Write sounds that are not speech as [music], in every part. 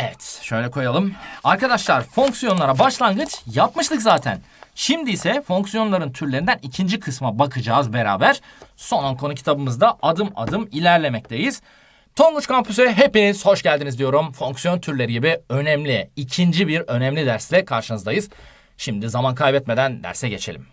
Evet şöyle koyalım. Arkadaşlar fonksiyonlara başlangıç yapmıştık zaten. Şimdi ise fonksiyonların türlerinden ikinci kısma bakacağız beraber. Son 10 konu kitabımızda adım adım ilerlemekteyiz. Tonguç Kampüs'e hepiniz hoş geldiniz diyorum. Fonksiyon türleri gibi önemli, ikinci bir önemli dersle karşınızdayız. Şimdi zaman kaybetmeden derse geçelim.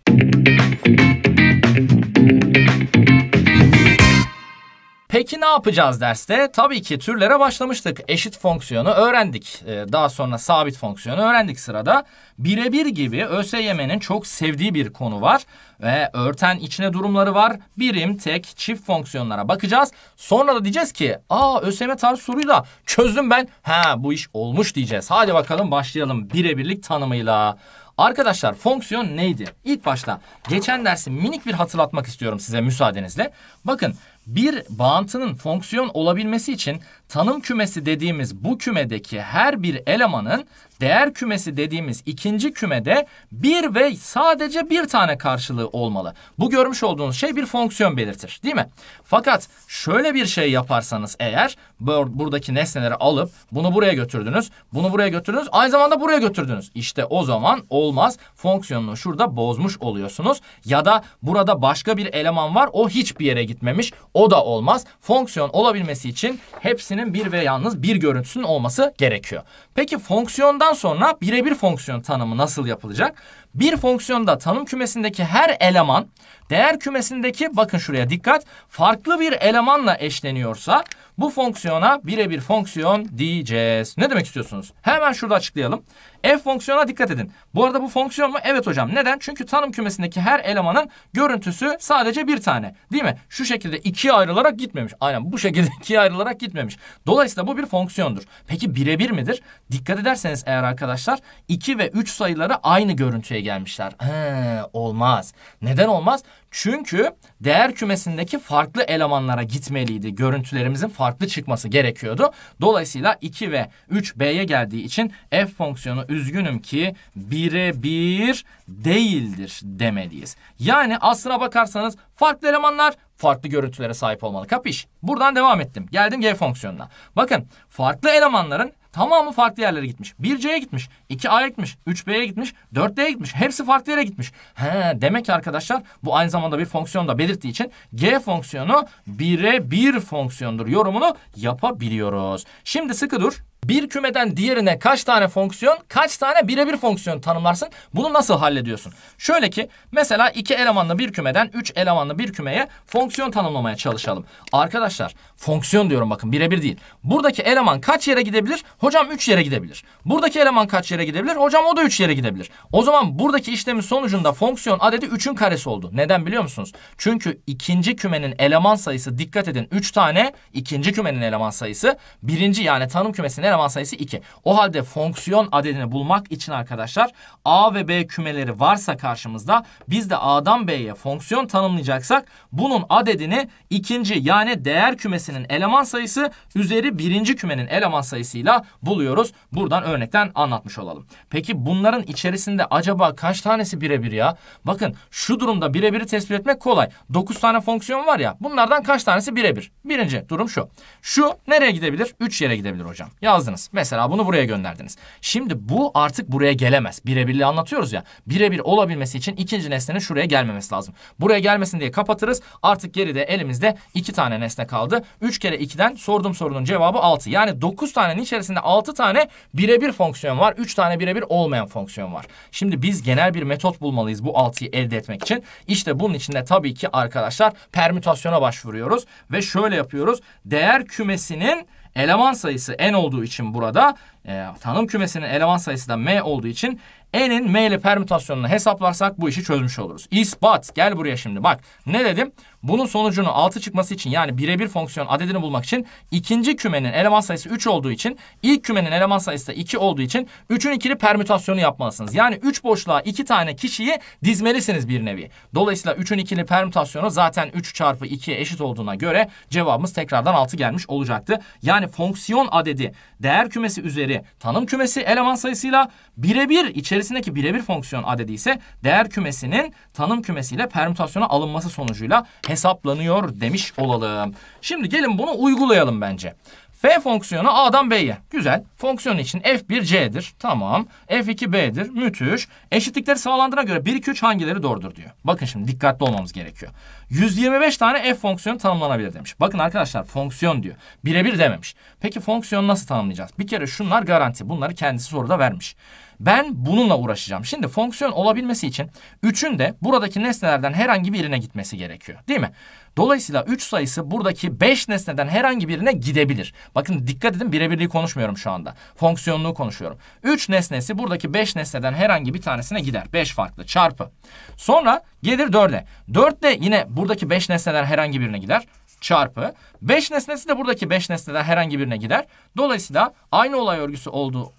Peki ne yapacağız derste? Tabii ki türlere başlamıştık. Eşit fonksiyonu öğrendik. Ee, daha sonra sabit fonksiyonu öğrendik sırada. Birebir gibi ÖSYM'nin çok sevdiği bir konu var. Ve örten içine durumları var. Birim, tek, çift fonksiyonlara bakacağız. Sonra da diyeceğiz ki aa ÖSYM tarzı soruyu da çözdüm ben. He, bu iş olmuş diyeceğiz. Hadi bakalım başlayalım birebirlik tanımıyla. Arkadaşlar fonksiyon neydi? İlk başta geçen dersi minik bir hatırlatmak istiyorum size müsaadenizle. Bakın bir bağıntının fonksiyon olabilmesi için tanım kümesi dediğimiz bu kümedeki her bir elemanın değer kümesi dediğimiz ikinci kümede bir ve sadece bir tane karşılığı olmalı. Bu görmüş olduğunuz şey bir fonksiyon belirtir değil mi? Fakat şöyle bir şey yaparsanız eğer buradaki nesneleri alıp bunu buraya götürdünüz, bunu buraya götürdünüz, aynı zamanda buraya götürdünüz. İşte o zaman olmaz. Fonksiyonunu şurada bozmuş oluyorsunuz. Ya da burada başka bir eleman var o hiçbir yere gitmemiş. O da olmaz. Fonksiyon olabilmesi için hepsini görüntüsünün bir ve yalnız bir görüntüsünün olması gerekiyor. Peki fonksiyondan sonra birebir fonksiyon tanımı nasıl yapılacak? Bir fonksiyonda tanım kümesindeki her eleman değer kümesindeki bakın şuraya dikkat farklı bir elemanla eşleniyorsa bu fonksiyona birebir fonksiyon diyeceğiz. Ne demek istiyorsunuz? Hemen şurada açıklayalım. F fonksiyona dikkat edin. Bu arada bu fonksiyon mu? Evet hocam. Neden? Çünkü tanım kümesindeki her elemanın görüntüsü sadece bir tane. Değil mi? Şu şekilde ikiye ayrılarak gitmemiş. Aynen bu şekilde [laughs] ikiye ayrılarak gitmemiş. Dolayısıyla bu bir fonksiyondur. Peki birebir midir? Dikkat ederseniz eğer arkadaşlar 2 ve 3 sayıları aynı görüntüye gelmişler. He, olmaz. Neden olmaz? Çünkü değer kümesindeki farklı elemanlara gitmeliydi. Görüntülerimizin farklı çıkması gerekiyordu. Dolayısıyla 2 ve 3 B'ye geldiği için f fonksiyonu üzgünüm ki birebir değildir demeliyiz. Yani aslına bakarsanız farklı elemanlar farklı görüntülere sahip olmalı. Kapış. Buradan devam ettim. Geldim G fonksiyonuna. Bakın farklı elemanların Tamamı farklı yerlere gitmiş. 1C'ye gitmiş, 2A'ya gitmiş, 3B'ye gitmiş, 4D'ye gitmiş. Hepsi farklı yere gitmiş. He, demek ki arkadaşlar bu aynı zamanda bir fonksiyon da belirttiği için G fonksiyonu bire bir fonksiyondur yorumunu yapabiliyoruz. Şimdi sıkı dur bir kümeden diğerine kaç tane fonksiyon, kaç tane birebir fonksiyon tanımlarsın? Bunu nasıl hallediyorsun? Şöyle ki mesela iki elemanlı bir kümeden üç elemanlı bir kümeye fonksiyon tanımlamaya çalışalım. Arkadaşlar fonksiyon diyorum bakın birebir değil. Buradaki eleman kaç yere gidebilir? Hocam üç yere gidebilir. Buradaki eleman kaç yere gidebilir? Hocam o da üç yere gidebilir. O zaman buradaki işlemin sonucunda fonksiyon adedi üçün karesi oldu. Neden biliyor musunuz? Çünkü ikinci kümenin eleman sayısı dikkat edin üç tane ikinci kümenin eleman sayısı birinci yani tanım kümesinin eleman eleman sayısı 2. O halde fonksiyon adedini bulmak için arkadaşlar A ve B kümeleri varsa karşımızda biz de A'dan B'ye fonksiyon tanımlayacaksak bunun adedini ikinci yani değer kümesinin eleman sayısı üzeri birinci kümenin eleman sayısıyla buluyoruz. Buradan örnekten anlatmış olalım. Peki bunların içerisinde acaba kaç tanesi birebir ya? Bakın şu durumda birebiri tespit etmek kolay. 9 tane fonksiyon var ya bunlardan kaç tanesi birebir? Birinci durum şu. Şu nereye gidebilir? 3 yere gidebilir hocam. Ya yazdınız. Mesela bunu buraya gönderdiniz. Şimdi bu artık buraya gelemez. Birebirliği anlatıyoruz ya. Birebir olabilmesi için ikinci nesnenin şuraya gelmemesi lazım. Buraya gelmesin diye kapatırız. Artık geride elimizde iki tane nesne kaldı. Üç kere ikiden sorduğum sorunun cevabı altı. Yani dokuz tanenin içerisinde altı tane birebir fonksiyon var. Üç tane birebir olmayan fonksiyon var. Şimdi biz genel bir metot bulmalıyız bu altıyı elde etmek için. İşte bunun içinde tabii ki arkadaşlar permütasyona başvuruyoruz. Ve şöyle yapıyoruz. Değer kümesinin eleman sayısı n olduğu için burada e, tanım kümesinin eleman sayısı da m olduğu için N'in M ile permütasyonunu hesaplarsak bu işi çözmüş oluruz. İspat. Gel buraya şimdi. Bak ne dedim? Bunun sonucunu 6 çıkması için yani birebir fonksiyon adedini bulmak için ikinci kümenin eleman sayısı 3 olduğu için ilk kümenin eleman sayısı da 2 olduğu için 3'ün ikili permütasyonu yapmalısınız. Yani 3 boşluğa 2 tane kişiyi dizmelisiniz bir nevi. Dolayısıyla 3'ün ikili permütasyonu zaten 3 çarpı 2'ye eşit olduğuna göre cevabımız tekrardan 6 gelmiş olacaktı. Yani fonksiyon adedi değer kümesi üzeri tanım kümesi eleman sayısıyla birebir içerisinde içerisindeki birebir fonksiyon adedi ise değer kümesinin tanım kümesiyle permütasyona alınması sonucuyla hesaplanıyor demiş olalım. Şimdi gelin bunu uygulayalım bence. F fonksiyonu A'dan B'ye. Güzel. Fonksiyon için F1 C'dir. Tamam. F2 B'dir. Müthiş. Eşitlikleri sağlandığına göre 1, 2, 3 hangileri doğrudur diyor. Bakın şimdi dikkatli olmamız gerekiyor. 125 tane F fonksiyonu tanımlanabilir demiş. Bakın arkadaşlar fonksiyon diyor. Birebir dememiş. Peki fonksiyonu nasıl tanımlayacağız? Bir kere şunlar garanti. Bunları kendisi soruda vermiş. Ben bununla uğraşacağım. Şimdi fonksiyon olabilmesi için 3'ün de buradaki nesnelerden herhangi birine gitmesi gerekiyor. Değil mi? Dolayısıyla 3 sayısı buradaki 5 nesneden herhangi birine gidebilir. Bakın dikkat edin birebirliği konuşmuyorum şu anda. Fonksiyonluğu konuşuyorum. 3 nesnesi buradaki 5 nesneden herhangi bir tanesine gider. 5 farklı çarpı. Sonra gelir 4'e. 4 de yine buradaki 5 nesneden herhangi birine gider. Çarpı. 5 nesnesi de buradaki 5 nesneden herhangi birine gider. Dolayısıyla aynı olay örgüsü olduğu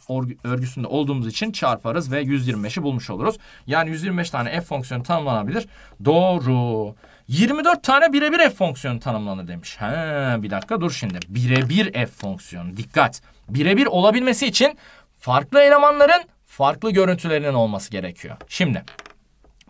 örgüsünde olduğumuz için çarparız ve 125'i bulmuş oluruz. Yani 125 tane f fonksiyonu tanımlanabilir. Doğru. 24 tane birebir f fonksiyonu tanımlanır demiş. He, bir dakika dur şimdi. Birebir f fonksiyonu. Dikkat. Birebir olabilmesi için farklı elemanların farklı görüntülerinin olması gerekiyor. Şimdi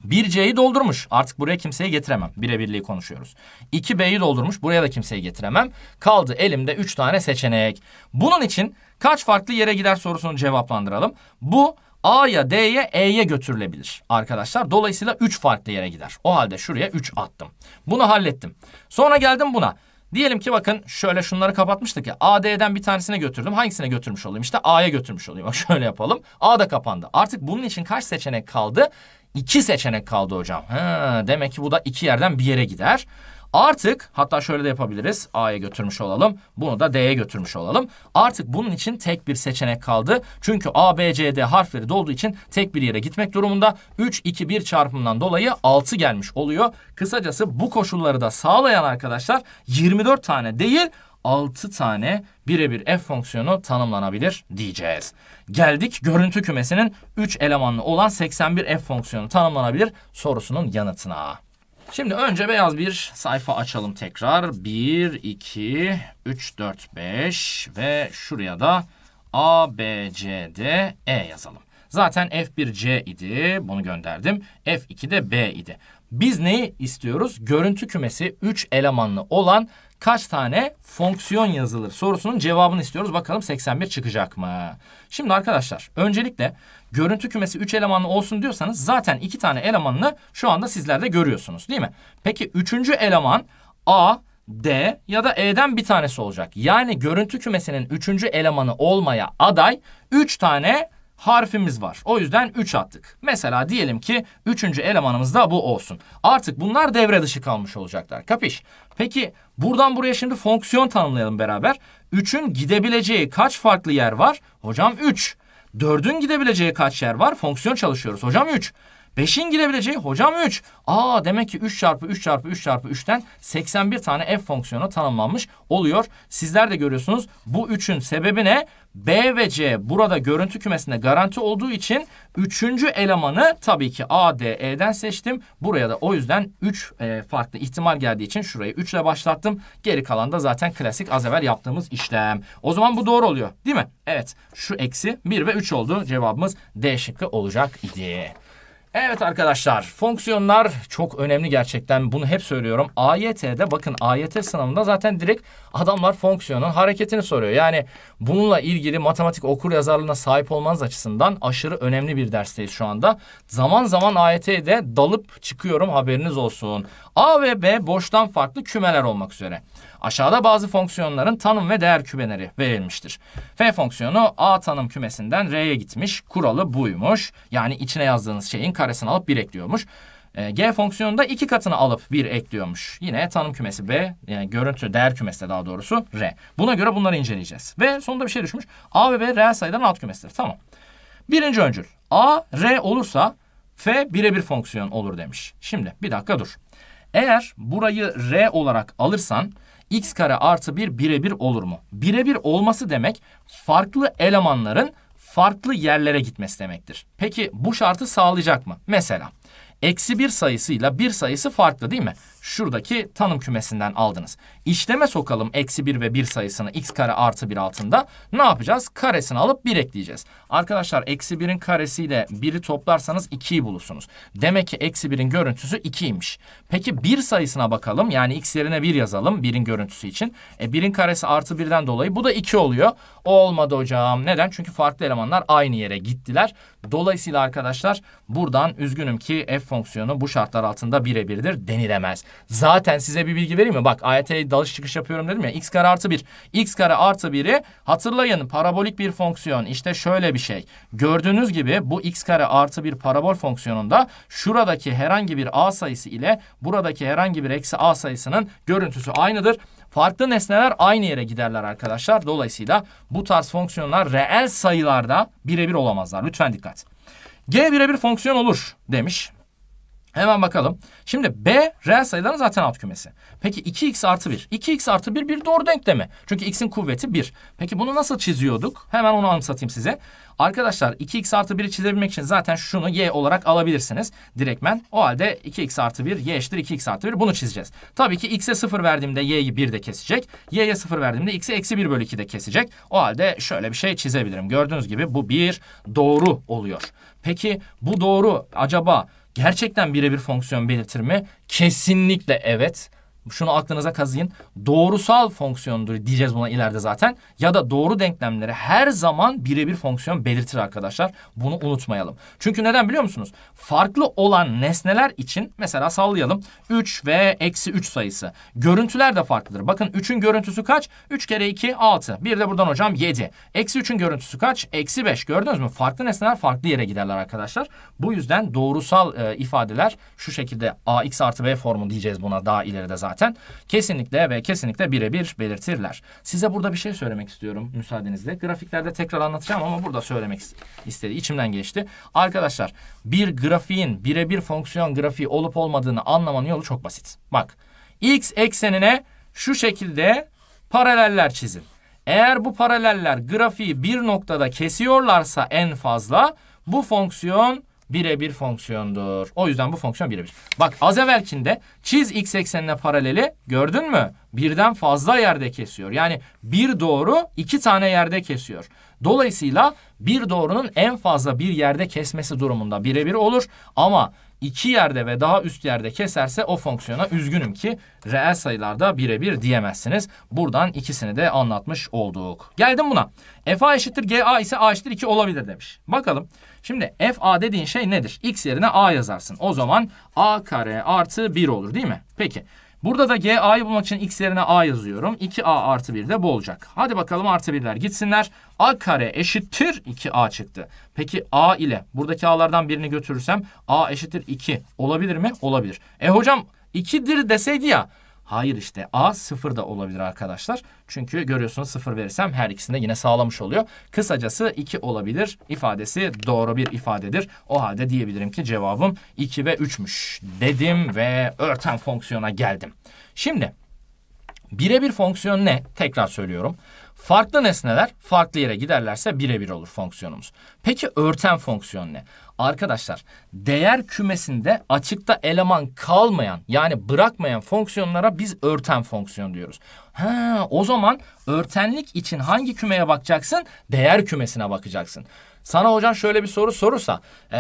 1C'yi doldurmuş. Artık buraya kimseyi getiremem. Birebirliği konuşuyoruz. 2B'yi doldurmuş. Buraya da kimseyi getiremem. Kaldı elimde 3 tane seçenek. Bunun için kaç farklı yere gider sorusunu cevaplandıralım. Bu A'ya, D'ye, E'ye götürülebilir arkadaşlar. Dolayısıyla 3 farklı yere gider. O halde şuraya 3 attım. Bunu hallettim. Sonra geldim buna. Diyelim ki bakın şöyle şunları kapatmıştık ya. AD'den bir tanesine götürdüm. Hangisine götürmüş olayım? İşte A'ya götürmüş olayım. Bak şöyle yapalım. A da kapandı. Artık bunun için kaç seçenek kaldı? İki seçenek kaldı hocam. Ha, demek ki bu da iki yerden bir yere gider. Artık hatta şöyle de yapabiliriz. A'ya götürmüş olalım. Bunu da D'ye götürmüş olalım. Artık bunun için tek bir seçenek kaldı. Çünkü A, B, C, D harfleri dolduğu için tek bir yere gitmek durumunda. 3, 2, 1 çarpımından dolayı 6 gelmiş oluyor. Kısacası bu koşulları da sağlayan arkadaşlar 24 tane değil 6 tane birebir f fonksiyonu tanımlanabilir diyeceğiz. Geldik görüntü kümesinin 3 elemanlı olan 81 f fonksiyonu tanımlanabilir sorusunun yanıtına. Şimdi önce beyaz bir sayfa açalım tekrar. 1, 2, 3, 4, 5 ve şuraya da A, B, C, D, E yazalım. Zaten F1 C idi. Bunu gönderdim. F2 de B idi. Biz neyi istiyoruz? Görüntü kümesi 3 elemanlı olan kaç tane fonksiyon yazılır sorusunun cevabını istiyoruz. Bakalım 81 çıkacak mı? Şimdi arkadaşlar öncelikle görüntü kümesi 3 elemanlı olsun diyorsanız zaten 2 tane elemanını şu anda sizlerde görüyorsunuz değil mi? Peki 3. eleman A, D ya da E'den bir tanesi olacak. Yani görüntü kümesinin 3. elemanı olmaya aday 3 tane harfimiz var. O yüzden 3 attık. Mesela diyelim ki 3. elemanımız da bu olsun. Artık bunlar devre dışı kalmış olacaklar. Kapış. Peki buradan buraya şimdi fonksiyon tanımlayalım beraber. 3'ün gidebileceği kaç farklı yer var? Hocam 3. 4'ün gidebileceği kaç yer var? Fonksiyon çalışıyoruz. Hocam 3. 5'in gidebileceği hocam 3. Aa demek ki 3 çarpı 3 çarpı 3 çarpı 3'ten 81 tane f fonksiyonu tanımlanmış oluyor. Sizler de görüyorsunuz bu 3'ün sebebi ne? B ve C burada görüntü kümesinde garanti olduğu için üçüncü elemanı tabii ki A, D, E'den seçtim. Buraya da o yüzden 3 e, farklı ihtimal geldiği için şurayı 3 ile başlattım. Geri kalan da zaten klasik az evvel yaptığımız işlem. O zaman bu doğru oluyor değil mi? Evet şu eksi 1 ve 3 oldu. Cevabımız D şıkkı olacak idi. Evet arkadaşlar fonksiyonlar çok önemli gerçekten bunu hep söylüyorum. AYT'de bakın AYT sınavında zaten direkt adamlar fonksiyonun hareketini soruyor. Yani bununla ilgili matematik okur yazarlığına sahip olmanız açısından aşırı önemli bir dersteyiz şu anda. Zaman zaman AYT'de dalıp çıkıyorum haberiniz olsun. A ve B boştan farklı kümeler olmak üzere. Aşağıda bazı fonksiyonların tanım ve değer kümeleri verilmiştir. F fonksiyonu A tanım kümesinden R'ye gitmiş. Kuralı buymuş. Yani içine yazdığınız şeyin karesini alıp bir ekliyormuş. E, G fonksiyonu da iki katını alıp bir ekliyormuş. Yine tanım kümesi B, yani görüntü değer kümesi de daha doğrusu R. Buna göre bunları inceleyeceğiz. Ve sonunda bir şey düşmüş. A ve B reel sayıların alt kümesidir. Tamam. Birinci öncül. A, R olursa F birebir fonksiyon olur demiş. Şimdi bir dakika dur. Eğer burayı R olarak alırsan x kare artı 1 birebir olur mu? Birebir olması demek farklı elemanların farklı yerlere gitmesi demektir. Peki bu şartı sağlayacak mı? Mesela eksi 1 sayısıyla bir sayısı farklı değil mi? Şuradaki tanım kümesinden aldınız. İşleme sokalım eksi bir ve bir sayısını x kare artı bir altında. Ne yapacağız? Karesini alıp bir ekleyeceğiz. Arkadaşlar eksi 1'in karesiyle biri toplarsanız 2'yi bulursunuz. Demek ki eksi birin görüntüsü ikiymiş. Peki bir sayısına bakalım. Yani x yerine bir yazalım birin görüntüsü için. E 1'in karesi artı birden dolayı bu da iki oluyor. O olmadı hocam. Neden? Çünkü farklı elemanlar aynı yere gittiler. Dolayısıyla arkadaşlar buradan üzgünüm ki f fonksiyonu bu şartlar altında birebirdir denilemez. Zaten size bir bilgi vereyim mi? Bak AYT'ye dalış çıkış yapıyorum dedim ya. X kare artı 1. X kare artı 1'i hatırlayın parabolik bir fonksiyon. İşte şöyle bir şey. Gördüğünüz gibi bu x kare artı 1 parabol fonksiyonunda şuradaki herhangi bir a sayısı ile buradaki herhangi bir eksi a sayısının görüntüsü aynıdır. Farklı nesneler aynı yere giderler arkadaşlar. Dolayısıyla bu tarz fonksiyonlar reel sayılarda birebir olamazlar. Lütfen dikkat. G birebir fonksiyon olur demiş. Hemen bakalım. Şimdi B reel sayıların zaten alt kümesi. Peki 2x artı 1. 2x artı 1 bir doğru denklemi. Çünkü x'in kuvveti 1. Peki bunu nasıl çiziyorduk? Hemen onu anımsatayım size. Arkadaşlar 2x artı 1'i çizebilmek için zaten şunu y olarak alabilirsiniz. Direktmen. O halde 2x artı 1 y eşittir 2x artı 1 bunu çizeceğiz. Tabii ki x'e 0 verdiğimde y'yi 1 de kesecek. y'ye 0 verdiğimde x'i eksi 1 bölü 2 de kesecek. O halde şöyle bir şey çizebilirim. Gördüğünüz gibi bu bir doğru oluyor. Peki bu doğru acaba gerçekten birebir fonksiyon belirtir mi? Kesinlikle evet şunu aklınıza kazıyın. Doğrusal fonksiyondur diyeceğiz buna ileride zaten. Ya da doğru denklemleri her zaman birebir fonksiyon belirtir arkadaşlar. Bunu unutmayalım. Çünkü neden biliyor musunuz? Farklı olan nesneler için mesela sallayalım. 3 ve eksi 3 sayısı. Görüntüler de farklıdır. Bakın 3'ün görüntüsü kaç? 3 kere 2 6. Bir de buradan hocam 7. Eksi 3'ün görüntüsü kaç? Eksi 5. Gördünüz mü? Farklı nesneler farklı yere giderler arkadaşlar. Bu yüzden doğrusal e, ifadeler şu şekilde ax artı b formu diyeceğiz buna daha ileride zaten zaten. Kesinlikle ve kesinlikle birebir belirtirler. Size burada bir şey söylemek istiyorum müsaadenizle. Grafiklerde tekrar anlatacağım ama burada söylemek istedi. İçimden geçti. Arkadaşlar bir grafiğin birebir fonksiyon grafiği olup olmadığını anlamanın yolu çok basit. Bak x eksenine şu şekilde paraleller çizin. Eğer bu paraleller grafiği bir noktada kesiyorlarsa en fazla bu fonksiyon birebir fonksiyondur. O yüzden bu fonksiyon birebir. Bak az evvelkinde çiz x eksenine paraleli gördün mü? Birden fazla yerde kesiyor. Yani bir doğru iki tane yerde kesiyor. Dolayısıyla bir doğrunun en fazla bir yerde kesmesi durumunda birebir olur. Ama iki yerde ve daha üst yerde keserse o fonksiyona üzgünüm ki reel sayılarda birebir diyemezsiniz. Buradan ikisini de anlatmış olduk. Geldim buna. Fa eşittir ga ise a eşittir 2 olabilir demiş. Bakalım. Şimdi FA dediğin şey nedir? X yerine A yazarsın. O zaman A kare artı 1 olur değil mi? Peki. Burada da GA'yı bulmak için X yerine A yazıyorum. 2A artı 1 de bu olacak. Hadi bakalım artı 1'ler gitsinler. A kare eşittir 2A çıktı. Peki A ile buradaki A'lardan birini götürürsem A eşittir 2 olabilir mi? Olabilir. E hocam 2'dir deseydi ya. Hayır işte A sıfır da olabilir arkadaşlar. Çünkü görüyorsunuz sıfır verirsem her ikisini yine sağlamış oluyor. Kısacası 2 olabilir ifadesi doğru bir ifadedir. O halde diyebilirim ki cevabım 2 ve 3'müş dedim ve örten fonksiyona geldim. Şimdi birebir fonksiyon ne? Tekrar söylüyorum. Farklı nesneler farklı yere giderlerse birebir olur fonksiyonumuz. Peki örten fonksiyon ne? Arkadaşlar değer kümesinde açıkta eleman kalmayan yani bırakmayan fonksiyonlara biz örten fonksiyon diyoruz. Ha, o zaman örtenlik için hangi kümeye bakacaksın? Değer kümesine bakacaksın. Sana hocam şöyle bir soru sorursa e,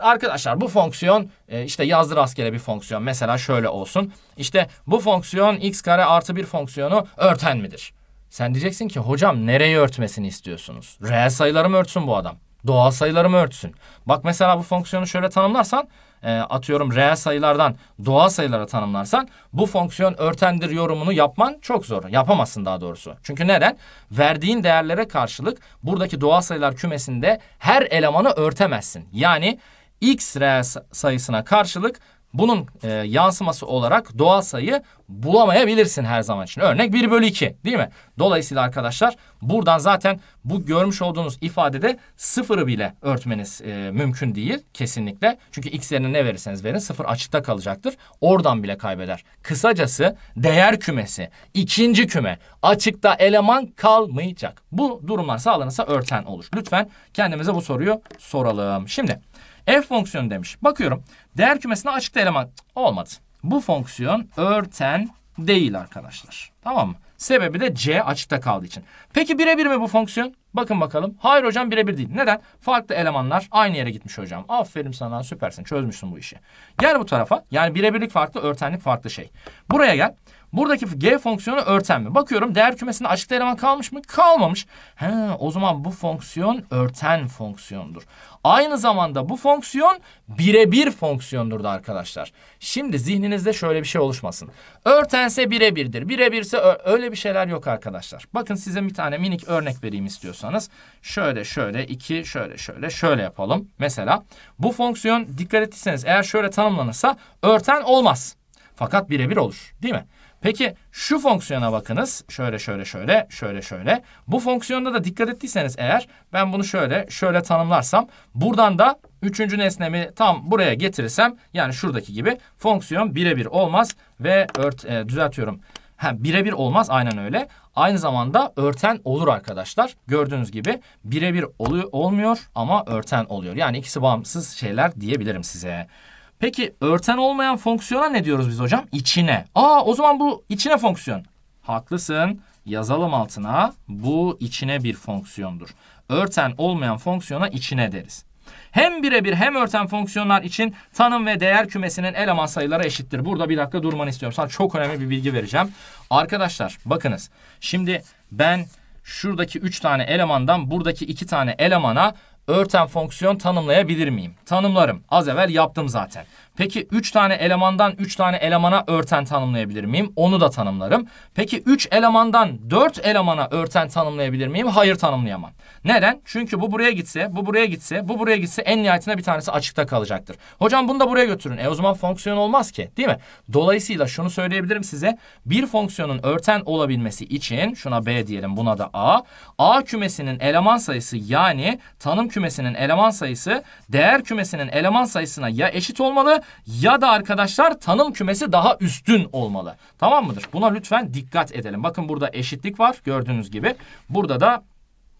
arkadaşlar bu fonksiyon e, işte yazdı rastgele bir fonksiyon mesela şöyle olsun. İşte bu fonksiyon x kare artı bir fonksiyonu örten midir? Sen diyeceksin ki hocam nereyi örtmesini istiyorsunuz? Reel sayıları mı örtsün bu adam? Doğal sayıları mı örtsün? Bak mesela bu fonksiyonu şöyle tanımlarsan e, atıyorum reel sayılardan doğal sayılara tanımlarsan bu fonksiyon örtendir yorumunu yapman çok zor. Yapamazsın daha doğrusu. Çünkü neden? Verdiğin değerlere karşılık buradaki doğal sayılar kümesinde her elemanı örtemezsin. Yani x reel sayısına karşılık bunun e, yansıması olarak doğal sayı bulamayabilirsin her zaman için. Örnek 1 bölü 2 değil mi? Dolayısıyla arkadaşlar buradan zaten bu görmüş olduğunuz ifadede sıfırı bile örtmeniz e, mümkün değil kesinlikle. Çünkü x ne verirseniz verin sıfır açıkta kalacaktır. Oradan bile kaybeder. Kısacası değer kümesi, ikinci küme açıkta eleman kalmayacak. Bu durumlar sağlanırsa örten olur. Lütfen kendimize bu soruyu soralım. Şimdi... F fonksiyonu demiş. Bakıyorum. Değer kümesine açık eleman olmadı. Bu fonksiyon örten değil arkadaşlar. Tamam mı? Sebebi de C açıkta kaldığı için. Peki birebir mi bu fonksiyon? Bakın bakalım. Hayır hocam birebir değil. Neden? Farklı elemanlar aynı yere gitmiş hocam. Aferin sana süpersin çözmüşsün bu işi. Gel bu tarafa. Yani birebirlik farklı örtenlik farklı şey. Buraya gel. Buradaki g fonksiyonu örten mi? Bakıyorum değer kümesinde açıkta eleman kalmış mı? Kalmamış. He, o zaman bu fonksiyon örten fonksiyondur. Aynı zamanda bu fonksiyon birebir fonksiyondur da arkadaşlar. Şimdi zihninizde şöyle bir şey oluşmasın. Örtense birebirdir. Birebirse öyle bir şeyler yok arkadaşlar. Bakın size bir tane minik örnek vereyim istiyorsanız. Şöyle şöyle iki şöyle şöyle şöyle yapalım. Mesela bu fonksiyon dikkat ettiyseniz eğer şöyle tanımlanırsa örten olmaz. Fakat birebir olur değil mi? Peki şu fonksiyona bakınız. Şöyle şöyle şöyle şöyle şöyle. Bu fonksiyonda da dikkat ettiyseniz eğer ben bunu şöyle şöyle tanımlarsam buradan da üçüncü nesnemi tam buraya getirirsem yani şuradaki gibi fonksiyon birebir olmaz ve ört e, düzeltiyorum. Ha birebir olmaz aynen öyle. Aynı zamanda örten olur arkadaşlar. Gördüğünüz gibi birebir olmuyor ama örten oluyor. Yani ikisi bağımsız şeyler diyebilirim size. Peki örten olmayan fonksiyona ne diyoruz biz hocam? İçine. Aa o zaman bu içine fonksiyon. Haklısın. Yazalım altına. Bu içine bir fonksiyondur. Örten olmayan fonksiyona içine deriz. Hem birebir hem örten fonksiyonlar için tanım ve değer kümesinin eleman sayıları eşittir. Burada bir dakika durmanı istiyorum. Sana çok önemli bir bilgi vereceğim. Arkadaşlar bakınız. Şimdi ben şuradaki 3 tane elemandan buradaki 2 tane elemana örten fonksiyon tanımlayabilir miyim? Tanımlarım. Az evvel yaptım zaten. Peki 3 tane elemandan 3 tane elemana örten tanımlayabilir miyim? Onu da tanımlarım. Peki 3 elemandan 4 elemana örten tanımlayabilir miyim? Hayır tanımlayamam. Neden? Çünkü bu buraya gitse, bu buraya gitse, bu buraya gitse en nihayetinde bir tanesi açıkta kalacaktır. Hocam bunu da buraya götürün. E o zaman fonksiyon olmaz ki değil mi? Dolayısıyla şunu söyleyebilirim size. Bir fonksiyonun örten olabilmesi için şuna B diyelim buna da A. A kümesinin eleman sayısı yani tanım kümesinin eleman sayısı değer kümesinin eleman sayısına ya eşit olmalı ya da arkadaşlar tanım kümesi daha üstün olmalı. Tamam mıdır? Buna lütfen dikkat edelim. Bakın burada eşitlik var gördüğünüz gibi. Burada da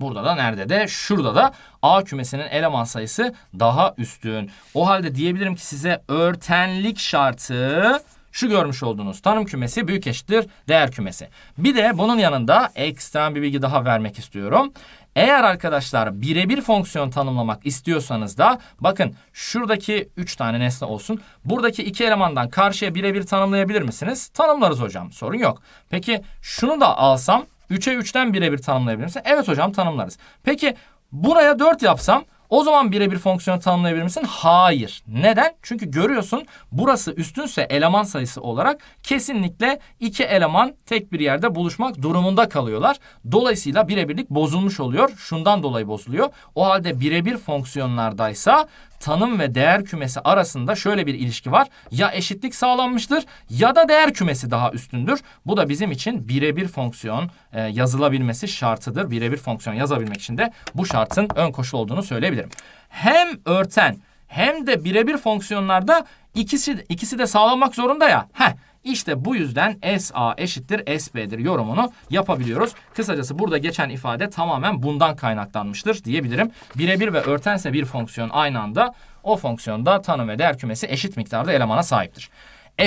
Burada da nerede de şurada da A kümesinin eleman sayısı daha üstün. O halde diyebilirim ki size örtenlik şartı şu görmüş olduğunuz tanım kümesi büyük eşittir değer kümesi. Bir de bunun yanında ekstrem bir bilgi daha vermek istiyorum. Eğer arkadaşlar birebir fonksiyon tanımlamak istiyorsanız da bakın şuradaki 3 tane nesne olsun. Buradaki iki elemandan karşıya birebir tanımlayabilir misiniz? Tanımlarız hocam sorun yok. Peki şunu da alsam 3'e 3'ten birebir tanımlayabilir misin? Evet hocam tanımlarız. Peki buraya 4 yapsam o zaman birebir fonksiyon tanımlayabilir misin? Hayır. Neden? Çünkü görüyorsun burası üstünse eleman sayısı olarak kesinlikle iki eleman tek bir yerde buluşmak durumunda kalıyorlar. Dolayısıyla birebirlik bozulmuş oluyor. Şundan dolayı bozuluyor. O halde birebir fonksiyonlardaysa tanım ve değer kümesi arasında şöyle bir ilişki var. Ya eşitlik sağlanmıştır ya da değer kümesi daha üstündür. Bu da bizim için birebir fonksiyon e, yazılabilmesi şartıdır. Birebir fonksiyon yazabilmek için de bu şartın ön koşul olduğunu söyleyebilirim. Hem örten hem de birebir fonksiyonlarda ikisi, ikisi de sağlanmak zorunda ya. Heh işte bu yüzden SA eşittir SB'dir yorumunu yapabiliyoruz. Kısacası burada geçen ifade tamamen bundan kaynaklanmıştır diyebilirim. Birebir ve örtense bir fonksiyon aynı anda o fonksiyonda tanım ve değer kümesi eşit miktarda elemana sahiptir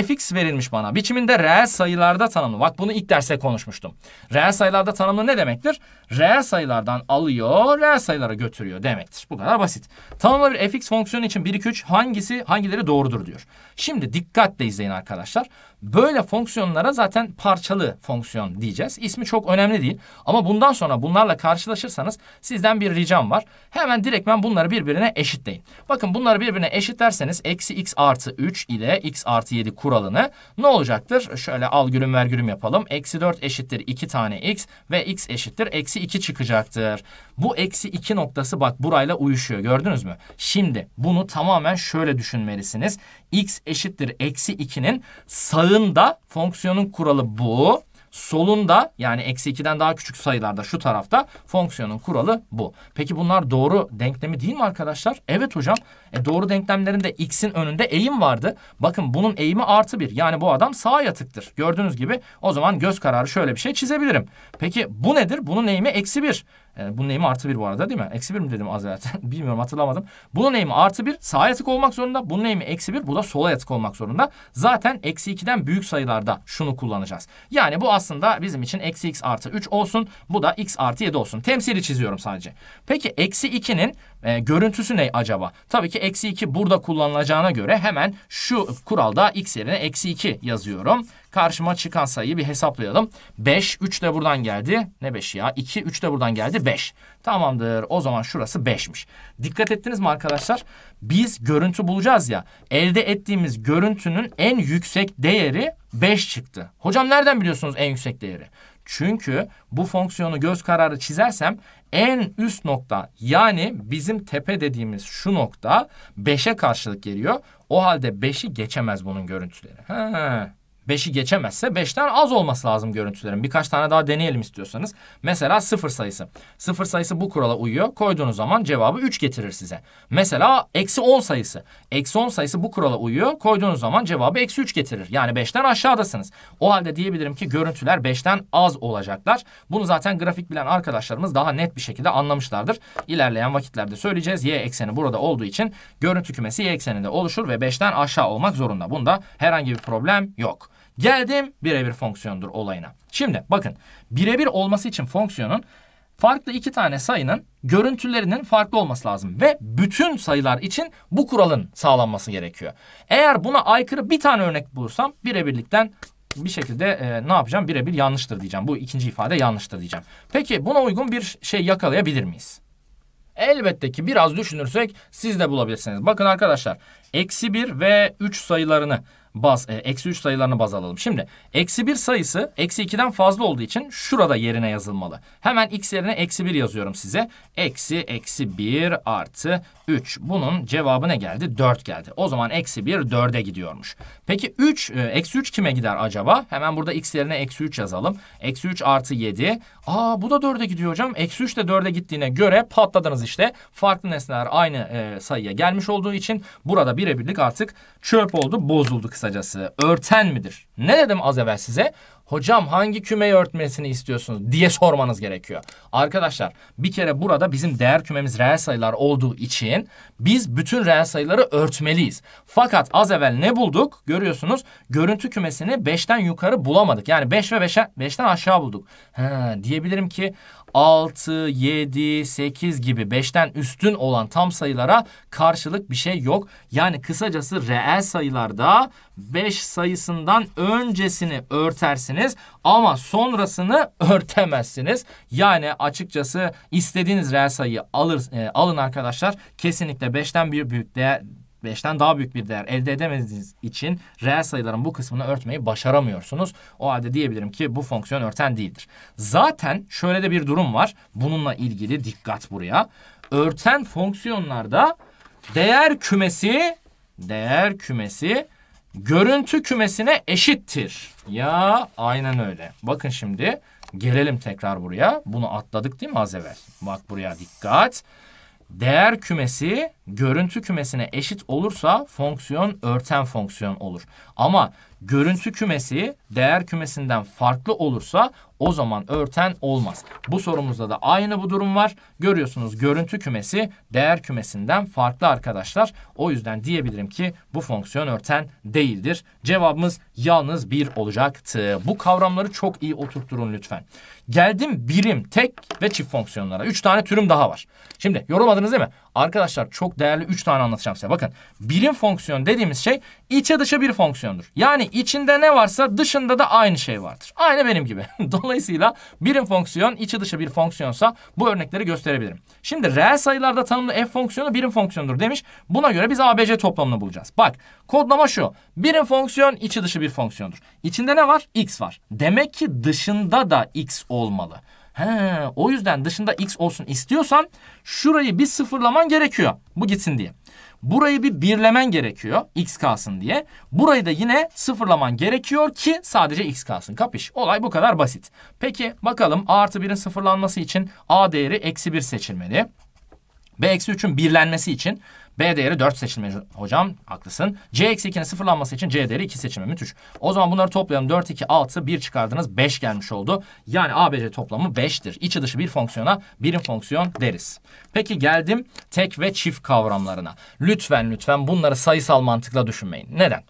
fx verilmiş bana. Biçiminde reel sayılarda tanımlı. Bak bunu ilk derste konuşmuştum. Reel sayılarda tanımlı ne demektir? Reel sayılardan alıyor, reel sayılara götürüyor demektir. Bu kadar basit. Tanımlı bir fx fonksiyonu için 1, 2, 3 hangisi hangileri doğrudur diyor. Şimdi dikkatle izleyin arkadaşlar. Böyle fonksiyonlara zaten parçalı fonksiyon diyeceğiz. İsmi çok önemli değil. Ama bundan sonra bunlarla karşılaşırsanız sizden bir ricam var. Hemen direktmen bunları birbirine eşitleyin. Bakın bunları birbirine eşitlerseniz eksi x artı 3 ile x artı 7 kuralını ne olacaktır? Şöyle al gülüm ver gülüm yapalım. Eksi 4 eşittir 2 tane x ve x eşittir eksi 2 çıkacaktır. Bu eksi 2 noktası bak burayla uyuşuyor gördünüz mü? Şimdi bunu tamamen şöyle düşünmelisiniz. x eşittir eksi 2'nin sağında fonksiyonun kuralı bu. Solunda yani eksi 2'den daha küçük sayılarda şu tarafta fonksiyonun kuralı bu. Peki bunlar doğru denklemi değil mi arkadaşlar? Evet hocam. E doğru denklemlerinde x'in önünde eğim vardı. Bakın bunun eğimi artı 1. Yani bu adam sağa yatıktır. Gördüğünüz gibi o zaman göz kararı şöyle bir şey çizebilirim. Peki bu nedir? Bunun eğimi eksi 1. E, ee, bunun eğimi artı bir bu arada değil mi? Eksi bir mi dedim az evvel? [laughs] Bilmiyorum hatırlamadım. Bunun eğimi artı bir sağa yatık olmak zorunda. Bunun eğimi eksi bir bu da sola yatık olmak zorunda. Zaten eksi ikiden büyük sayılarda şunu kullanacağız. Yani bu aslında bizim için eksi x artı 3 olsun. Bu da x artı 7 olsun. Temsili çiziyorum sadece. Peki eksi 2'nin e, görüntüsü ne acaba? Tabii ki eksi 2 burada kullanılacağına göre hemen şu kuralda x yerine eksi 2 yazıyorum. Karşıma çıkan sayıyı bir hesaplayalım. 5, 3 de buradan geldi. Ne 5 ya? 2, 3 de buradan geldi. 5. Tamamdır. O zaman şurası 5'miş. Dikkat ettiniz mi arkadaşlar? Biz görüntü bulacağız ya. Elde ettiğimiz görüntünün en yüksek değeri 5 çıktı. Hocam nereden biliyorsunuz en yüksek değeri? Çünkü bu fonksiyonu göz kararı çizersem en üst nokta yani bizim tepe dediğimiz şu nokta 5'e karşılık geliyor. O halde 5'i geçemez bunun görüntüleri. Ha. 5'i geçemezse 5'ten az olması lazım görüntülerin. Birkaç tane daha deneyelim istiyorsanız. Mesela sıfır sayısı. sıfır sayısı bu kurala uyuyor. Koyduğunuz zaman cevabı 3 getirir size. Mesela eksi 10 sayısı. Eksi 10 sayısı bu kurala uyuyor. Koyduğunuz zaman cevabı eksi 3 getirir. Yani 5'ten aşağıdasınız. O halde diyebilirim ki görüntüler 5'ten az olacaklar. Bunu zaten grafik bilen arkadaşlarımız daha net bir şekilde anlamışlardır. İlerleyen vakitlerde söyleyeceğiz. Y ekseni burada olduğu için görüntü kümesi Y ekseninde oluşur ve 5'ten aşağı olmak zorunda. Bunda herhangi bir problem yok. Geldim birebir fonksiyondur olayına. Şimdi bakın birebir olması için fonksiyonun farklı iki tane sayının görüntülerinin farklı olması lazım. Ve bütün sayılar için bu kuralın sağlanması gerekiyor. Eğer buna aykırı bir tane örnek bulursam birebirlikten bir şekilde e, ne yapacağım? Birebir yanlıştır diyeceğim. Bu ikinci ifade yanlıştır diyeceğim. Peki buna uygun bir şey yakalayabilir miyiz? Elbette ki biraz düşünürsek siz de bulabilirsiniz. Bakın arkadaşlar eksi 1 ve 3 sayılarını baz e, eksi 3 sayılarını baz alalım. Şimdi eksi 1 sayısı eksi 2'den fazla olduğu için şurada yerine yazılmalı. Hemen x yerine eksi 1 yazıyorum size. Eksi eksi 1 artı 3. Bunun cevabı ne geldi? 4 geldi. O zaman eksi 1 4'e gidiyormuş. Peki 3 e, eksi 3 kime gider acaba? Hemen burada x yerine eksi 3 yazalım. Eksi 3 artı 7. Aa bu da 4'e gidiyor hocam. Eksi 3 de 4'e gittiğine göre patladınız işte. Farklı nesneler aynı e, sayıya gelmiş olduğu için burada birebirlik artık çöp oldu bozuldu kısa kısacası. Örten midir? Ne dedim az evvel size? Hocam hangi kümeyi örtmesini istiyorsunuz diye sormanız gerekiyor. Arkadaşlar bir kere burada bizim değer kümemiz reel sayılar olduğu için biz bütün reel sayıları örtmeliyiz. Fakat az evvel ne bulduk? Görüyorsunuz görüntü kümesini 5'ten yukarı bulamadık. Yani 5 ve 5'e 5'ten aşağı bulduk. Ha, diyebilirim ki 6, 7, 8 gibi 5'ten üstün olan tam sayılara karşılık bir şey yok. Yani kısacası reel sayılarda 5 sayısından öncesini örtersiniz ama sonrasını [laughs] örtemezsiniz. Yani açıkçası istediğiniz reel sayıyı alır, e, alın arkadaşlar. Kesinlikle 5'ten bir büyük değer 5'ten daha büyük bir değer elde edemediğiniz için reel sayıların bu kısmını örtmeyi başaramıyorsunuz. O halde diyebilirim ki bu fonksiyon örten değildir. Zaten şöyle de bir durum var. Bununla ilgili dikkat buraya. Örten fonksiyonlarda değer kümesi değer kümesi görüntü kümesine eşittir. Ya aynen öyle. Bakın şimdi gelelim tekrar buraya. Bunu atladık değil mi az evvel? Bak buraya dikkat. Dikkat değer kümesi görüntü kümesine eşit olursa fonksiyon örten fonksiyon olur. Ama görüntü kümesi değer kümesinden farklı olursa o zaman örten olmaz. Bu sorumuzda da aynı bu durum var. Görüyorsunuz görüntü kümesi değer kümesinden farklı arkadaşlar. O yüzden diyebilirim ki bu fonksiyon örten değildir. Cevabımız yalnız bir olacaktı. Bu kavramları çok iyi oturtturun lütfen. Geldim birim, tek ve çift fonksiyonlara. Üç tane türüm daha var. Şimdi yorulmadınız değil mi? Arkadaşlar çok değerli 3 tane anlatacağım size. Bakın birim fonksiyon dediğimiz şey içe dışa bir fonksiyondur. Yani içinde ne varsa dışında da aynı şey vardır. Aynı benim gibi. [laughs] Dolayısıyla birim fonksiyon içe dışa bir fonksiyonsa bu örnekleri gösterebilirim. Şimdi reel sayılarda tanımlı f fonksiyonu birim fonksiyondur demiş. Buna göre biz abc toplamını bulacağız. Bak kodlama şu. Birim fonksiyon içe dışı bir fonksiyondur. İçinde ne var? x var. Demek ki dışında da x olmalı. He, o yüzden dışında x olsun istiyorsan şurayı bir sıfırlaman gerekiyor. Bu gitsin diye. Burayı bir birlemen gerekiyor x kalsın diye. Burayı da yine sıfırlaman gerekiyor ki sadece x kalsın. Kapış. Olay bu kadar basit. Peki bakalım a artı 1'in sıfırlanması için a değeri eksi 1 seçilmeli. b eksi 3'ün birlenmesi için B değeri 4 seçilmeli hocam. Haklısın. C eksi 2'nin sıfırlanması için C değeri 2 seçilmemiz müthiş. O zaman bunları toplayalım. 4, 2, 6, 1 çıkardınız. 5 gelmiş oldu. Yani ABC toplamı 5'tir. İçi dışı bir fonksiyona birim fonksiyon deriz. Peki geldim tek ve çift kavramlarına. Lütfen lütfen bunları sayısal mantıkla düşünmeyin. Neden?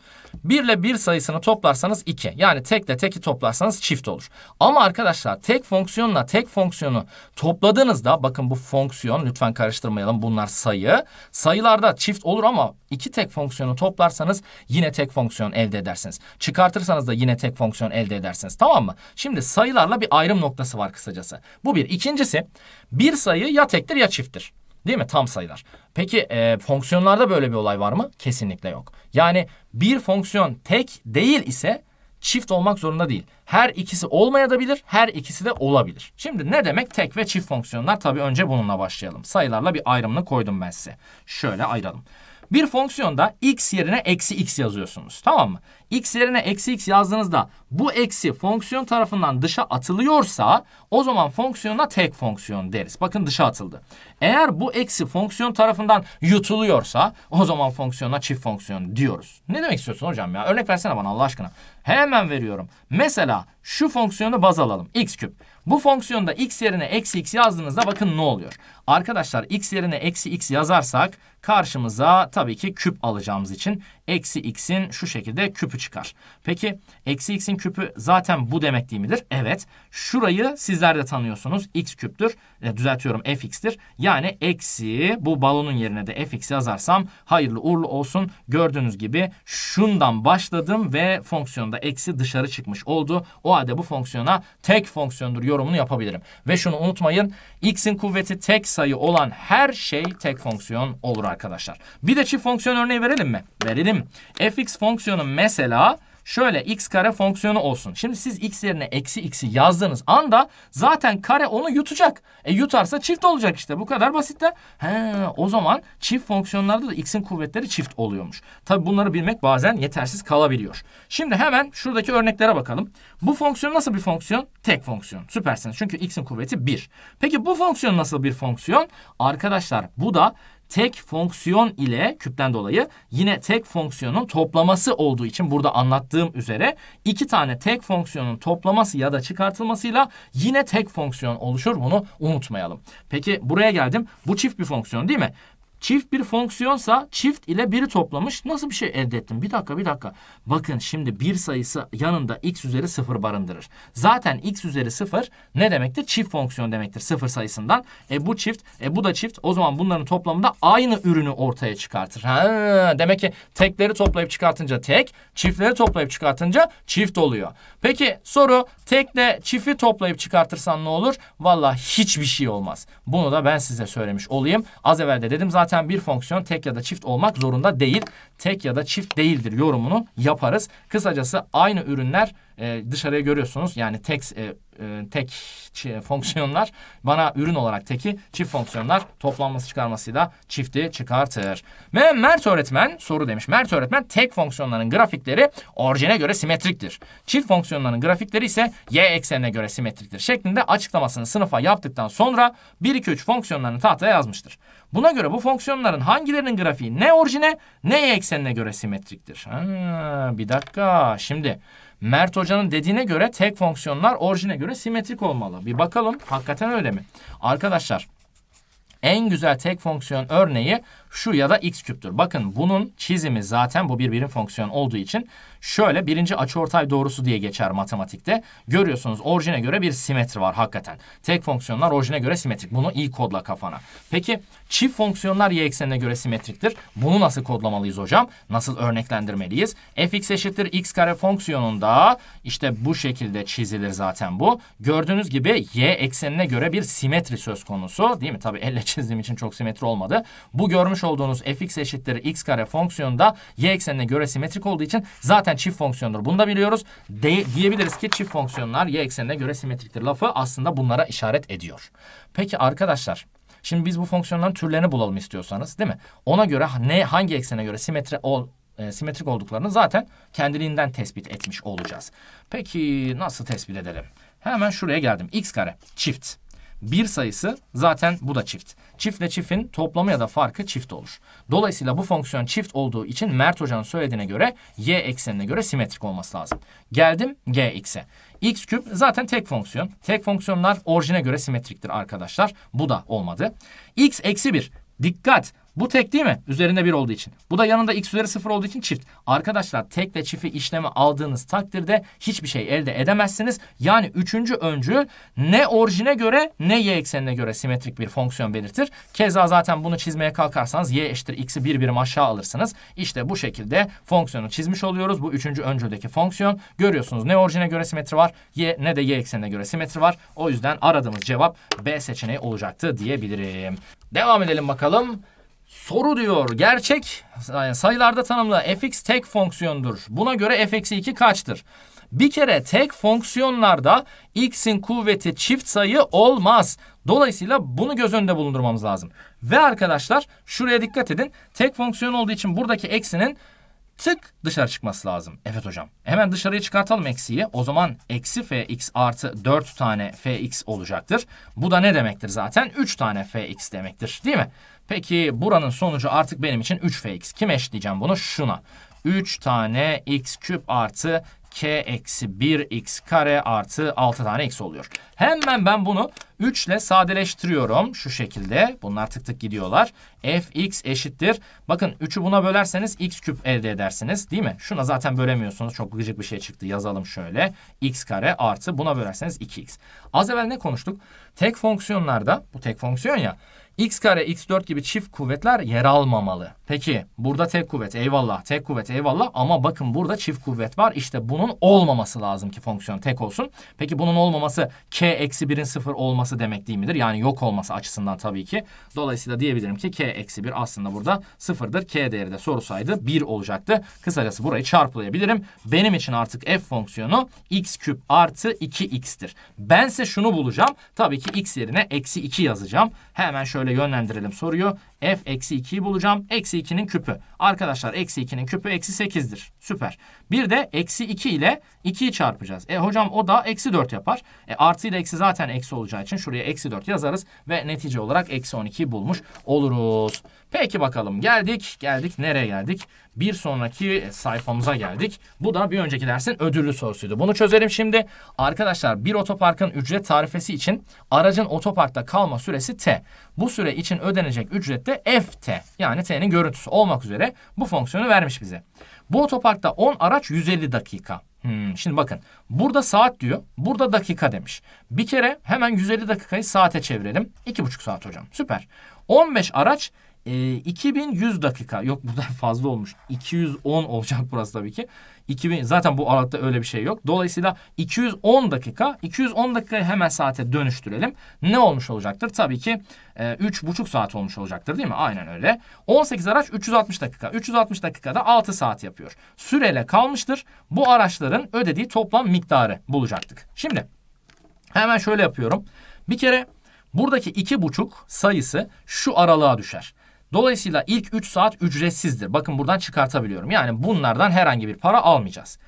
1 ile 1 sayısını toplarsanız 2. Yani tekle teki toplarsanız çift olur. Ama arkadaşlar tek fonksiyonla tek fonksiyonu topladığınızda bakın bu fonksiyon lütfen karıştırmayalım bunlar sayı. Sayılarda çift olur ama iki tek fonksiyonu toplarsanız yine tek fonksiyon elde edersiniz. Çıkartırsanız da yine tek fonksiyon elde edersiniz tamam mı? Şimdi sayılarla bir ayrım noktası var kısacası. Bu bir. İkincisi bir sayı ya tektir ya çifttir. Değil mi? Tam sayılar. Peki e, fonksiyonlarda böyle bir olay var mı? Kesinlikle yok. Yani bir fonksiyon tek değil ise çift olmak zorunda değil. Her ikisi olmayabilir, her ikisi de olabilir. Şimdi ne demek tek ve çift fonksiyonlar? Tabii önce bununla başlayalım. Sayılarla bir ayrımını koydum ben size. Şöyle ayıralım. Bir fonksiyonda x yerine eksi x yazıyorsunuz. Tamam mı? x yerine eksi x yazdığınızda bu eksi fonksiyon tarafından dışa atılıyorsa o zaman fonksiyona tek fonksiyon deriz. Bakın dışa atıldı. Eğer bu eksi fonksiyon tarafından yutuluyorsa o zaman fonksiyona çift fonksiyon diyoruz. Ne demek istiyorsun hocam ya? Örnek versene bana Allah aşkına. Hemen veriyorum. Mesela şu fonksiyonu baz alalım. x küp. Bu fonksiyonda x yerine eksi x yazdığınızda bakın ne oluyor? Arkadaşlar x yerine eksi x yazarsak karşımıza tabii ki küp alacağımız için eksi x'in şu şekilde küpü çıkar. Peki eksi x'in küpü zaten bu demek değil midir? Evet. Şurayı sizler de tanıyorsunuz. x küptür. E, düzeltiyorum fx'tir. Yani eksi bu balonun yerine de f(x) yazarsam hayırlı uğurlu olsun. Gördüğünüz gibi şundan başladım ve fonksiyonda eksi dışarı çıkmış oldu. O halde bu fonksiyona tek fonksiyondur yorumunu yapabilirim. Ve şunu unutmayın. x'in kuvveti tek sayı olan her şey tek fonksiyon olur arkadaşlar. Bir de çift fonksiyon örneği verelim mi? Verelim. fx fonksiyonu mesela mesela şöyle x kare fonksiyonu olsun. Şimdi siz x yerine eksi x'i yazdığınız anda zaten kare onu yutacak. E yutarsa çift olacak işte. Bu kadar basit de. He, o zaman çift fonksiyonlarda da x'in kuvvetleri çift oluyormuş. Tabi bunları bilmek bazen yetersiz kalabiliyor. Şimdi hemen şuradaki örneklere bakalım. Bu fonksiyon nasıl bir fonksiyon? Tek fonksiyon. Süpersiniz. Çünkü x'in kuvveti 1. Peki bu fonksiyon nasıl bir fonksiyon? Arkadaşlar bu da tek fonksiyon ile küpten dolayı yine tek fonksiyonun toplaması olduğu için burada anlattığım üzere iki tane tek fonksiyonun toplaması ya da çıkartılmasıyla yine tek fonksiyon oluşur. Bunu unutmayalım. Peki buraya geldim. Bu çift bir fonksiyon değil mi? Çift bir fonksiyonsa çift ile biri toplamış. Nasıl bir şey elde ettim? Bir dakika bir dakika. Bakın şimdi bir sayısı yanında x üzeri 0 barındırır. Zaten x üzeri 0 ne demektir? Çift fonksiyon demektir 0 sayısından. E bu çift, e bu da çift. O zaman bunların toplamı da aynı ürünü ortaya çıkartır. Ha, demek ki tekleri toplayıp çıkartınca tek, çiftleri toplayıp çıkartınca çift oluyor. Peki soru tekle çifti toplayıp çıkartırsan ne olur? Valla hiçbir şey olmaz. Bunu da ben size söylemiş olayım. Az evvel de dedim zaten Zaten bir fonksiyon tek ya da çift olmak zorunda değil. Tek ya da çift değildir yorumunu yaparız. Kısacası aynı ürünler e, dışarıya görüyorsunuz. Yani tek e, e, tek fonksiyonlar bana ürün olarak teki çift fonksiyonlar toplanması çıkarmasıyla çifti çıkartır. Ve Mert öğretmen soru demiş. Mert öğretmen tek fonksiyonların grafikleri orijine göre simetriktir. Çift fonksiyonların grafikleri ise y eksenine göre simetriktir şeklinde açıklamasını sınıfa yaptıktan sonra 1 2 3 fonksiyonlarını tahtaya yazmıştır. Buna göre bu fonksiyonların hangilerinin grafiği ne orijine ne y eksenine göre simetriktir. Ha, bir dakika. Şimdi Mert Hoca'nın dediğine göre tek fonksiyonlar orijine göre simetrik olmalı. Bir bakalım hakikaten öyle mi? Arkadaşlar en güzel tek fonksiyon örneği şu ya da x küptür. Bakın bunun çizimi zaten bu bir birim fonksiyon olduğu için şöyle birinci açıortay doğrusu diye geçer matematikte. Görüyorsunuz orijine göre bir simetri var hakikaten. Tek fonksiyonlar orijine göre simetrik. Bunu iyi kodla kafana. Peki çift fonksiyonlar y eksenine göre simetriktir. Bunu nasıl kodlamalıyız hocam? Nasıl örneklendirmeliyiz? fx eşittir x kare fonksiyonunda işte bu şekilde çizilir zaten bu. Gördüğünüz gibi y eksenine göre bir simetri söz konusu. Değil mi? Tabii elle çizdiğim için çok simetri olmadı. Bu görmüş tanımlamış olduğunuz fx eşittir x kare fonksiyonu da y eksenine göre simetrik olduğu için zaten çift fonksiyondur. Bunu da biliyoruz. De diyebiliriz ki çift fonksiyonlar y eksenine göre simetriktir lafı aslında bunlara işaret ediyor. Peki arkadaşlar şimdi biz bu fonksiyonların türlerini bulalım istiyorsanız değil mi? Ona göre ne hangi eksene göre simetri ol, e, simetrik olduklarını zaten kendiliğinden tespit etmiş olacağız. Peki nasıl tespit edelim? Hemen şuraya geldim. x kare çift bir sayısı zaten bu da çift. Çiftle çiftin toplamı ya da farkı çift olur. Dolayısıyla bu fonksiyon çift olduğu için Mert Hoca'nın söylediğine göre y eksenine göre simetrik olması lazım. Geldim gx'e. x küp zaten tek fonksiyon. Tek fonksiyonlar orijine göre simetriktir arkadaşlar. Bu da olmadı. x eksi 1. Dikkat! Bu tek değil mi? Üzerinde bir olduğu için. Bu da yanında x üzeri sıfır olduğu için çift. Arkadaşlar tek ve çifti işlemi aldığınız takdirde hiçbir şey elde edemezsiniz. Yani üçüncü öncü ne orijine göre ne y eksenine göre simetrik bir fonksiyon belirtir. Keza zaten bunu çizmeye kalkarsanız y eşittir x'i bir birim aşağı alırsınız. İşte bu şekilde fonksiyonu çizmiş oluyoruz. Bu üçüncü öncüldeki fonksiyon. Görüyorsunuz ne orijine göre simetri var y ne de y eksenine göre simetri var. O yüzden aradığımız cevap B seçeneği olacaktı diyebilirim. Devam edelim bakalım. Soru diyor gerçek sayılarda tanımlı fx tek fonksiyondur. Buna göre fx'i 2 kaçtır? Bir kere tek fonksiyonlarda x'in kuvveti çift sayı olmaz. Dolayısıyla bunu göz önünde bulundurmamız lazım. Ve arkadaşlar şuraya dikkat edin. Tek fonksiyon olduğu için buradaki eksinin tık dışarı çıkması lazım. Evet hocam. Hemen dışarıya çıkartalım eksiyi. O zaman eksi fx artı 4 tane fx olacaktır. Bu da ne demektir zaten? 3 tane fx demektir değil mi? Peki buranın sonucu artık benim için 3fx. Kim eşleyeceğim bunu? Şuna. 3 tane x küp artı k eksi 1 x kare artı 6 tane x oluyor. Hemen ben bunu 3 ile sadeleştiriyorum. Şu şekilde. Bunlar tık tık gidiyorlar. fx eşittir. Bakın 3'ü buna bölerseniz x küp elde edersiniz. Değil mi? Şuna zaten bölemiyorsunuz. Çok gıcık bir şey çıktı. Yazalım şöyle. x kare artı buna bölerseniz 2x. Az evvel ne konuştuk? Tek fonksiyonlarda bu tek fonksiyon ya x kare x4 gibi çift kuvvetler yer almamalı. Peki burada tek kuvvet eyvallah tek kuvvet eyvallah ama bakın burada çift kuvvet var. İşte bunun olmaması lazım ki fonksiyon tek olsun. Peki bunun olmaması k eksi 1'in 0 olması demek değil midir? Yani yok olması açısından tabii ki. Dolayısıyla diyebilirim ki k eksi 1 aslında burada 0'dır. k değeri de sorusaydı 1 olacaktı. Kısacası burayı çarpılayabilirim. Benim için artık f fonksiyonu x küp artı 2x'tir. Ben ise şunu bulacağım. Tabii ki x yerine eksi 2 yazacağım. Hemen şöyle öyle yönlendirelim soruyor f eksi 2'yi bulacağım. Eksi 2'nin küpü. Arkadaşlar eksi 2'nin küpü eksi 8'dir. Süper. Bir de eksi 2 ile 2'yi çarpacağız. E hocam o da eksi 4 yapar. E artı ile eksi zaten eksi olacağı için şuraya eksi 4 yazarız. Ve netice olarak eksi 12'yi bulmuş oluruz. Peki bakalım geldik. Geldik nereye geldik? Bir sonraki e, sayfamıza geldik. Bu da bir önceki dersin ödüllü sorusuydu. Bunu çözelim şimdi. Arkadaşlar bir otoparkın ücret tarifesi için aracın otoparkta kalma süresi T. Bu süre için ödenecek ücret de de ft yani t'nin görüntüsü olmak üzere bu fonksiyonu vermiş bize. Bu otoparkta 10 araç 150 dakika. Hmm, şimdi bakın burada saat diyor burada dakika demiş. Bir kere hemen 150 dakikayı saate çevirelim. 2,5 saat hocam süper. 15 araç e, ee, 2100 dakika yok buradan [laughs] fazla olmuş. 210 olacak burası tabii ki. 2000 zaten bu aralıkta öyle bir şey yok. Dolayısıyla 210 dakika 210 dakikayı hemen saate dönüştürelim. Ne olmuş olacaktır? Tabii ki e, 3,5 saat olmuş olacaktır değil mi? Aynen öyle. 18 araç 360 dakika. 360 dakikada 6 saat yapıyor. Süreyle kalmıştır. Bu araçların ödediği toplam miktarı bulacaktık. Şimdi hemen şöyle yapıyorum. Bir kere buradaki 2,5 sayısı şu aralığa düşer. Dolayısıyla ilk 3 saat ücretsizdir. Bakın buradan çıkartabiliyorum. Yani bunlardan herhangi bir para almayacağız.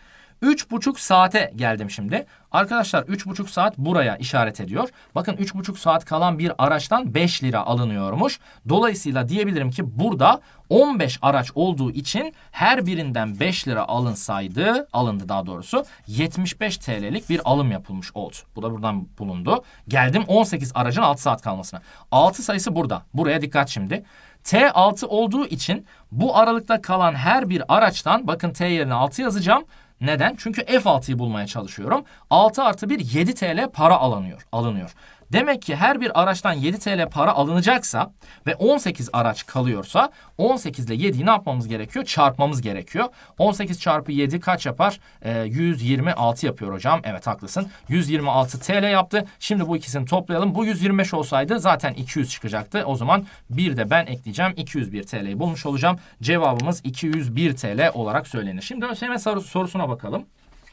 3,5 saate geldim şimdi. Arkadaşlar 3,5 saat buraya işaret ediyor. Bakın 3,5 saat kalan bir araçtan 5 lira alınıyormuş. Dolayısıyla diyebilirim ki burada 15 araç olduğu için her birinden 5 lira alınsaydı, alındı daha doğrusu 75 TL'lik bir alım yapılmış oldu. Bu da buradan bulundu. Geldim 18 aracın 6 saat kalmasına. 6 sayısı burada. Buraya dikkat şimdi. T6 olduğu için bu aralıkta kalan her bir araçtan bakın T yerine 6 yazacağım. Neden? Çünkü F6'yı bulmaya çalışıyorum. 6 artı 1 7 TL para alınıyor. alınıyor. Demek ki her bir araçtan 7 TL para alınacaksa ve 18 araç kalıyorsa 18 ile 7'yi ne yapmamız gerekiyor? Çarpmamız gerekiyor. 18 çarpı 7 kaç yapar? E, ee, 126 yapıyor hocam. Evet haklısın. 126 TL yaptı. Şimdi bu ikisini toplayalım. Bu 125 olsaydı zaten 200 çıkacaktı. O zaman bir de ben ekleyeceğim. 201 TL'yi bulmuş olacağım. Cevabımız 201 TL olarak söylenir. Şimdi ÖSYM sorusuna bakalım.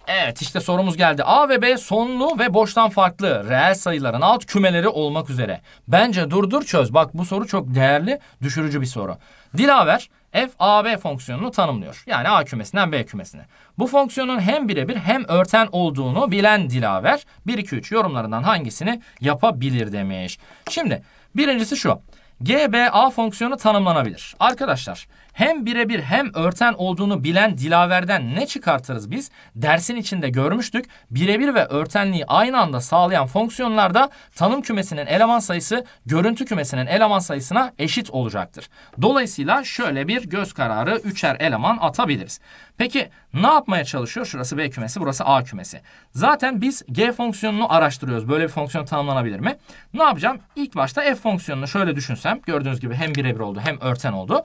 Evet işte sorumuz geldi. A ve B sonlu ve boştan farklı reel sayıların alt kümeleri olmak üzere. Bence durdur çöz. Bak bu soru çok değerli düşürücü bir soru. Dilaver f a b fonksiyonunu tanımlıyor. Yani A kümesinden B kümesine. Bu fonksiyonun hem birebir hem örten olduğunu bilen Dilaver 1 2 3 yorumlarından hangisini yapabilir demiş. Şimdi birincisi şu. G B A fonksiyonu tanımlanabilir. Arkadaşlar hem birebir hem örten olduğunu bilen dilaverden ne çıkartırız biz? Dersin içinde görmüştük. Birebir ve örtenliği aynı anda sağlayan fonksiyonlarda tanım kümesinin eleman sayısı görüntü kümesinin eleman sayısına eşit olacaktır. Dolayısıyla şöyle bir göz kararı üçer eleman atabiliriz. Peki ne yapmaya çalışıyor? Şurası B kümesi, burası A kümesi. Zaten biz G fonksiyonunu araştırıyoruz. Böyle bir fonksiyon tanımlanabilir mi? Ne yapacağım? İlk başta F fonksiyonunu şöyle düşünsem. Gördüğünüz gibi hem birebir oldu hem örten oldu.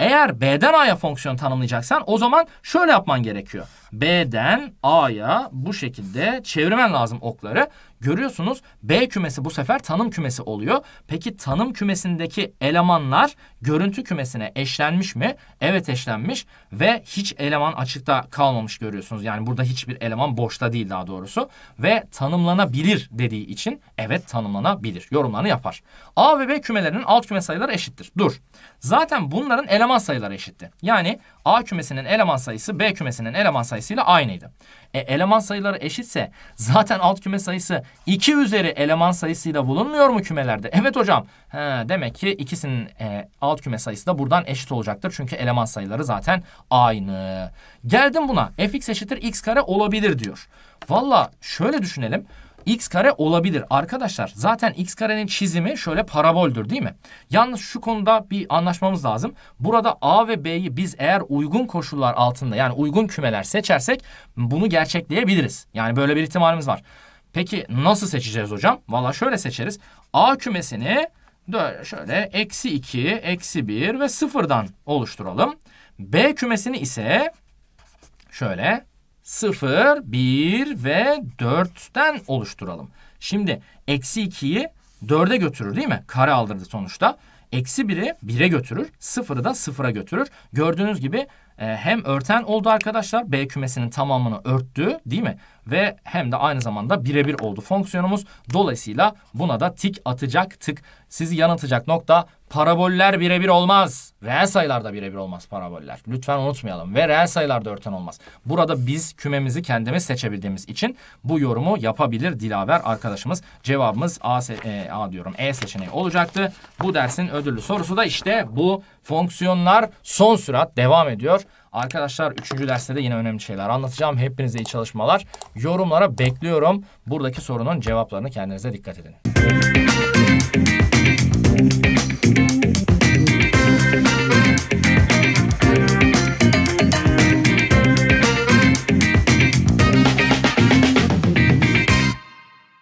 Eğer B'den A'ya fonksiyon tanımlayacaksan o zaman şöyle yapman gerekiyor. B'den A'ya bu şekilde çevirmen lazım okları. Görüyorsunuz B kümesi bu sefer tanım kümesi oluyor. Peki tanım kümesindeki elemanlar görüntü kümesine eşlenmiş mi? Evet eşlenmiş ve hiç eleman açıkta kalmamış görüyorsunuz. Yani burada hiçbir eleman boşta değil daha doğrusu. Ve tanımlanabilir dediği için evet tanımlanabilir. Yorumlarını yapar. A ve B kümelerinin alt küme sayıları eşittir. Dur. Zaten bunların eleman sayıları eşitti. Yani A kümesinin eleman sayısı B kümesinin eleman sayısı sayısıyla aynıydı. E, eleman sayıları eşitse zaten alt küme sayısı 2 üzeri eleman sayısıyla bulunmuyor mu kümelerde? Evet hocam. He, demek ki ikisinin e, alt küme sayısı da buradan eşit olacaktır. Çünkü eleman sayıları zaten aynı. Geldim buna. fx eşittir x kare olabilir diyor. Valla şöyle düşünelim x kare olabilir. Arkadaşlar zaten x karenin çizimi şöyle paraboldür değil mi? Yalnız şu konuda bir anlaşmamız lazım. Burada a ve b'yi biz eğer uygun koşullar altında yani uygun kümeler seçersek bunu gerçekleyebiliriz. Yani böyle bir ihtimalimiz var. Peki nasıl seçeceğiz hocam? Valla şöyle seçeriz. A kümesini şöyle eksi 2, eksi 1 ve 0'dan oluşturalım. B kümesini ise şöyle 0, 1 ve 4'ten oluşturalım. Şimdi eksi 2'yi 4'e götürür değil mi? Kare aldırdı sonuçta. Eksi 1'i 1'e götürür. 0'ı da 0'a götürür. Gördüğünüz gibi e, hem örten oldu arkadaşlar. B kümesinin tamamını örttü değil mi? ve hem de aynı zamanda birebir oldu fonksiyonumuz. Dolayısıyla buna da tik tık Sizi yanıltacak nokta paraboller birebir olmaz. Reel sayılarda birebir olmaz paraboller. Lütfen unutmayalım ve reel sayılarda örten olmaz. Burada biz kümemizi kendimiz seçebildiğimiz için bu yorumu yapabilir Dilaver arkadaşımız. Cevabımız A, e, A diyorum E seçeneği olacaktı. Bu dersin ödüllü sorusu da işte bu fonksiyonlar son sürat devam ediyor. Arkadaşlar 3. derste de yine önemli şeyler anlatacağım. Hepinize iyi çalışmalar. Yorumlara bekliyorum. Buradaki sorunun cevaplarını kendinize dikkat edin.